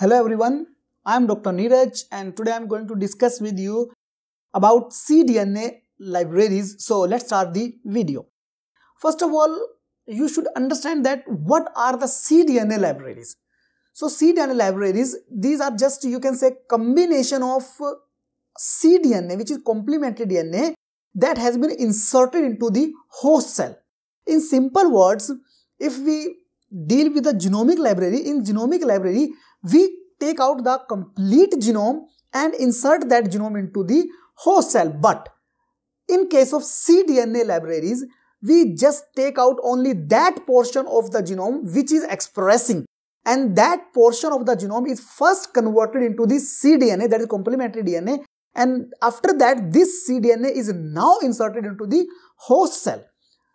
Hello everyone, I am Dr. Neeraj and today I am going to discuss with you about cDNA libraries. So let's start the video. First of all, you should understand that what are the cDNA libraries. So cDNA libraries, these are just you can say combination of cDNA which is complementary DNA that has been inserted into the host cell. In simple words, if we deal with the genomic library, in genomic library we take out the complete genome and insert that genome into the host cell. But in case of cDNA libraries, we just take out only that portion of the genome which is expressing and that portion of the genome is first converted into the cDNA that is complementary DNA and after that this cDNA is now inserted into the host cell.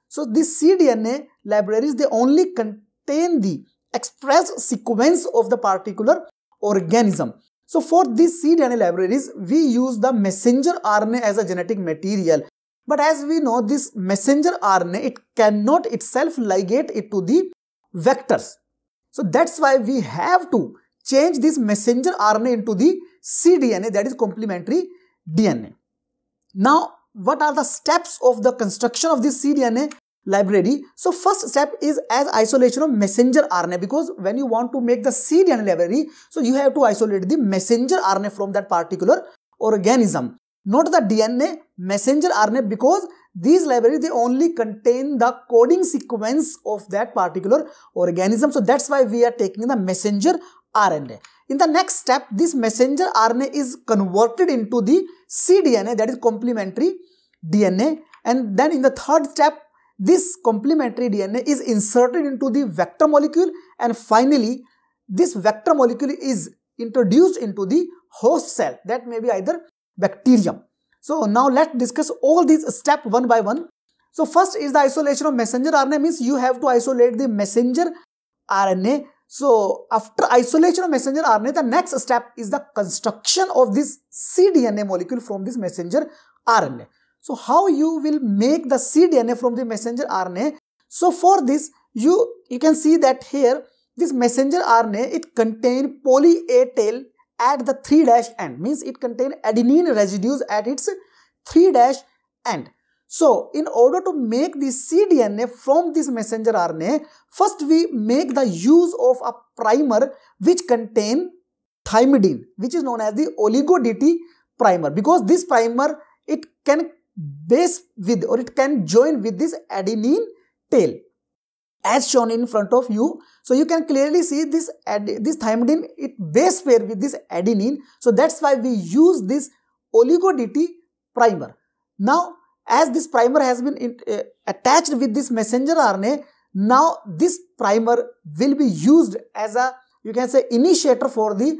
So this cDNA libraries they only contain the express sequence of the particular organism. So for these cDNA libraries, we use the messenger RNA as a genetic material. But as we know, this messenger RNA, it cannot itself ligate it to the vectors. So that's why we have to change this messenger RNA into the cDNA that is complementary DNA. Now, what are the steps of the construction of this cDNA? library. So first step is as isolation of messenger RNA because when you want to make the cDNA library, so you have to isolate the messenger RNA from that particular organism. Not the DNA, messenger RNA because these libraries they only contain the coding sequence of that particular organism. So that's why we are taking the messenger RNA. In the next step, this messenger RNA is converted into the cDNA that is complementary DNA. And then in the third step, this complementary DNA is inserted into the vector molecule and finally this vector molecule is introduced into the host cell that may be either bacterium. So now let's discuss all these step one by one. So first is the isolation of messenger RNA means you have to isolate the messenger RNA. So after isolation of messenger RNA the next step is the construction of this cDNA molecule from this messenger RNA. So how you will make the cDNA from the messenger RNA? So for this, you, you can see that here, this messenger RNA, it contain poly-A tail at the 3 dash end, means it contain adenine residues at its 3 dash end. So, in order to make the cDNA from this messenger RNA, first we make the use of a primer which contain thymidine, which is known as the oligo-DT primer because this primer, it can base with or it can join with this adenine tail as shown in front of you. So you can clearly see this this thymidine it base pair with this adenine. So that's why we use this oligo-DT primer. Now as this primer has been in, uh, attached with this messenger RNA, now this primer will be used as a you can say initiator for the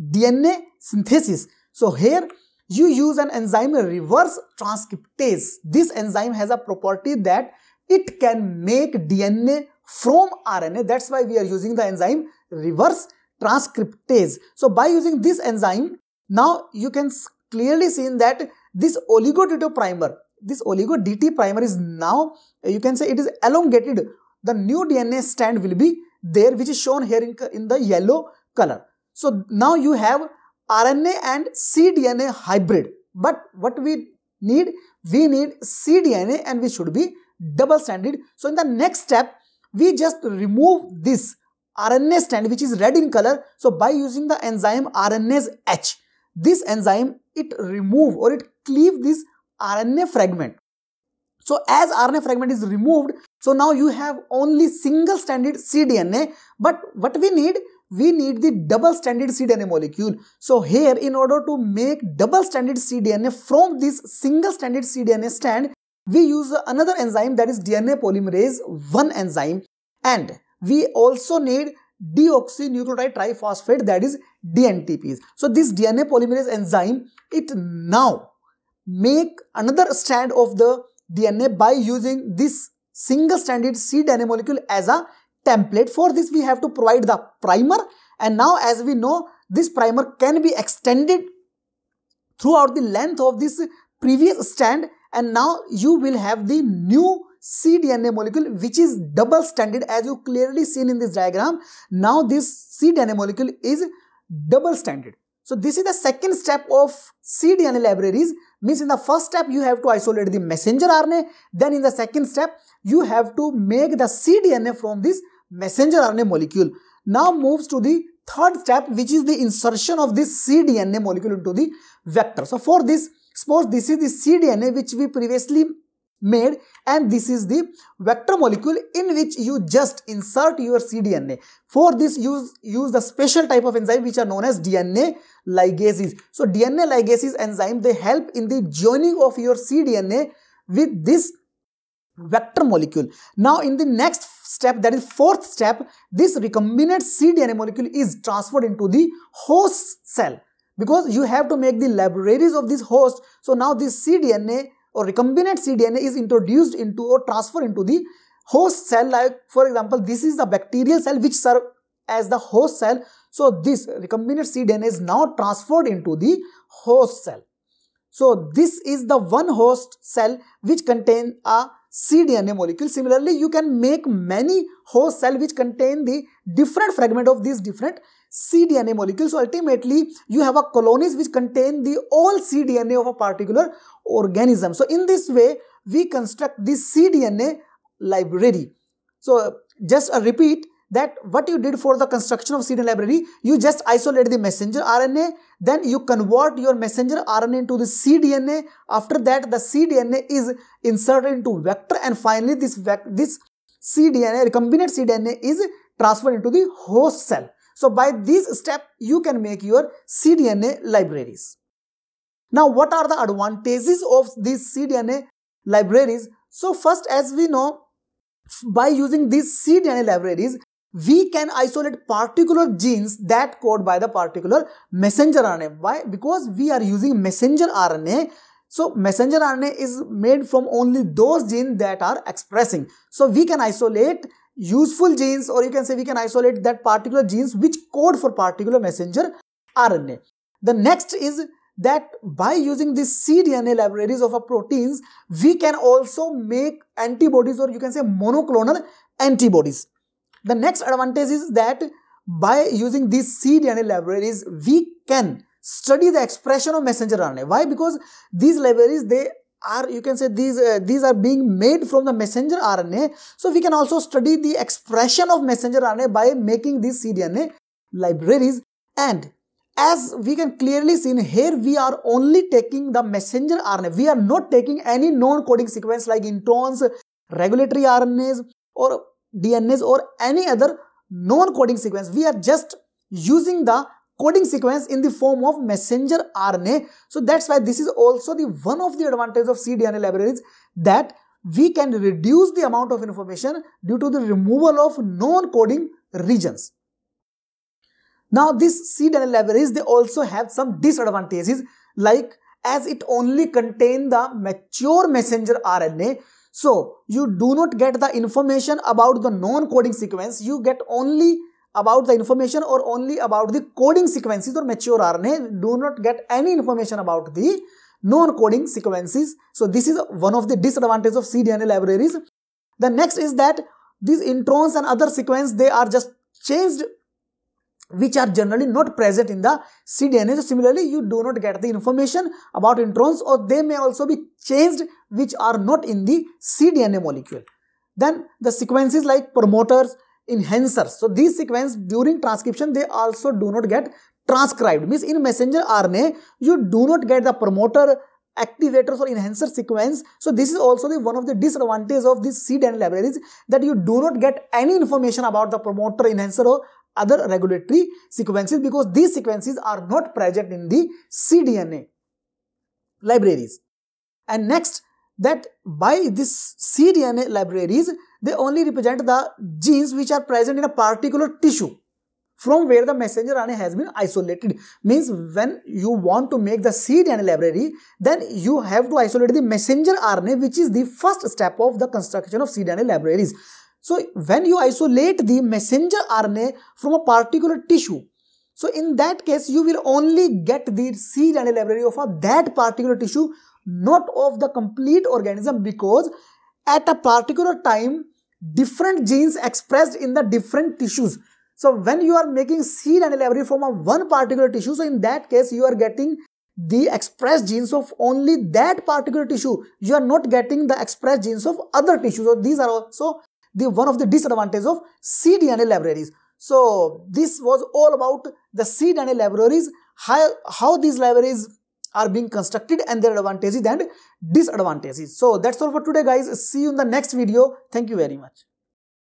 DNA synthesis. So here you use an enzyme reverse transcriptase. This enzyme has a property that it can make DNA from RNA. That's why we are using the enzyme reverse transcriptase. So by using this enzyme, now you can clearly see that this dT primer, this oligo DT primer is now, you can say it is elongated. The new DNA strand will be there which is shown here in, in the yellow color. So now you have RNA and cDNA hybrid. But what we need? We need cDNA and we should be double-stranded. So in the next step, we just remove this RNA strand which is red in color. So by using the enzyme RNase H, this enzyme, it remove or it cleave this RNA fragment. So as RNA fragment is removed, so now you have only single-stranded cDNA. But what we need, we need the double stranded cDNA molecule. So here in order to make double stranded cDNA from this single stranded cDNA strand, we use another enzyme that is DNA polymerase 1 enzyme and we also need deoxynucleotide triphosphate that is DNTPs. So this DNA polymerase enzyme, it now make another strand of the DNA by using this single stranded cDNA molecule as a template. For this we have to provide the primer and now as we know this primer can be extended throughout the length of this previous strand and now you will have the new cDNA molecule which is double stranded as you clearly seen in this diagram. Now this cDNA molecule is double stranded. So this is the second step of cDNA libraries means in the first step you have to isolate the messenger RNA then in the second step you have to make the cDNA from this messenger RNA molecule now moves to the third step which is the insertion of this cDNA molecule into the vector. So for this suppose this is the cDNA which we previously made and this is the vector molecule in which you just insert your cDNA. For this use, use the special type of enzyme which are known as DNA ligases. So DNA ligases enzyme they help in the joining of your cDNA with this vector molecule. Now in the next step, that is fourth step, this recombinant cDNA molecule is transferred into the host cell because you have to make the libraries of this host. So now this cDNA or recombinant cDNA is introduced into or transferred into the host cell. Like for example, this is the bacterial cell which serve as the host cell. So this recombinant cDNA is now transferred into the host cell. So this is the one host cell which contains a cDNA molecule. Similarly, you can make many host cell which contain the different fragment of these different cDNA molecules. So ultimately, you have a colonies which contain the all cDNA of a particular organism. So in this way, we construct this cDNA library. So just a repeat, that what you did for the construction of cDNA library, you just isolate the messenger RNA, then you convert your messenger RNA into the cDNA. After that, the cDNA is inserted into vector and finally this, this cDNA, recombinant cDNA is transferred into the host cell. So by this step, you can make your cDNA libraries. Now, what are the advantages of these cDNA libraries? So first, as we know, by using these cDNA libraries, we can isolate particular genes that code by the particular messenger RNA. Why? Because we are using messenger RNA. So messenger RNA is made from only those genes that are expressing. So we can isolate useful genes or you can say we can isolate that particular genes which code for particular messenger RNA. The next is that by using these cDNA libraries of proteins, we can also make antibodies or you can say monoclonal antibodies. The next advantage is that by using these cDNA libraries, we can study the expression of messenger RNA. Why? Because these libraries, they are you can say these uh, these are being made from the messenger RNA. So we can also study the expression of messenger RNA by making these cDNA libraries. And as we can clearly see in here, we are only taking the messenger RNA. We are not taking any non-coding sequence like introns, regulatory RNAs, or DNAs or any other non-coding sequence. We are just using the coding sequence in the form of messenger RNA. So that's why this is also the one of the advantages of cDNA libraries that we can reduce the amount of information due to the removal of non-coding regions. Now these cDNA libraries, they also have some disadvantages like as it only contain the mature messenger RNA. So you do not get the information about the non-coding sequence. You get only about the information or only about the coding sequences or mature RNA. Do not get any information about the non-coding sequences. So this is one of the disadvantages of cDNA libraries. The next is that these introns and other sequence, they are just changed which are generally not present in the cDNA. So similarly, you do not get the information about introns or they may also be changed which are not in the cDNA molecule. Then the sequences like promoters, enhancers. So these sequences during transcription, they also do not get transcribed. Means in messenger RNA, you do not get the promoter, activators or enhancer sequence. So this is also the one of the disadvantages of this cDNA libraries that you do not get any information about the promoter, enhancer or other regulatory sequences because these sequences are not present in the cDNA libraries. And next, that by this cDNA libraries, they only represent the genes which are present in a particular tissue from where the messenger RNA has been isolated. Means when you want to make the cDNA library, then you have to isolate the messenger RNA which is the first step of the construction of cDNA libraries. So when you isolate the messenger RNA from a particular tissue, so in that case you will only get the cDNA library of that particular tissue, not of the complete organism because at a particular time different genes expressed in the different tissues. So when you are making cDNA library from a one particular tissue, so in that case you are getting the expressed genes of only that particular tissue. You are not getting the expressed genes of other tissues. So these are also the one of the disadvantage of cDNA libraries. So this was all about the cDNA libraries, how, how these libraries are being constructed and their advantages and disadvantages. So that's all for today guys. See you in the next video. Thank you very much.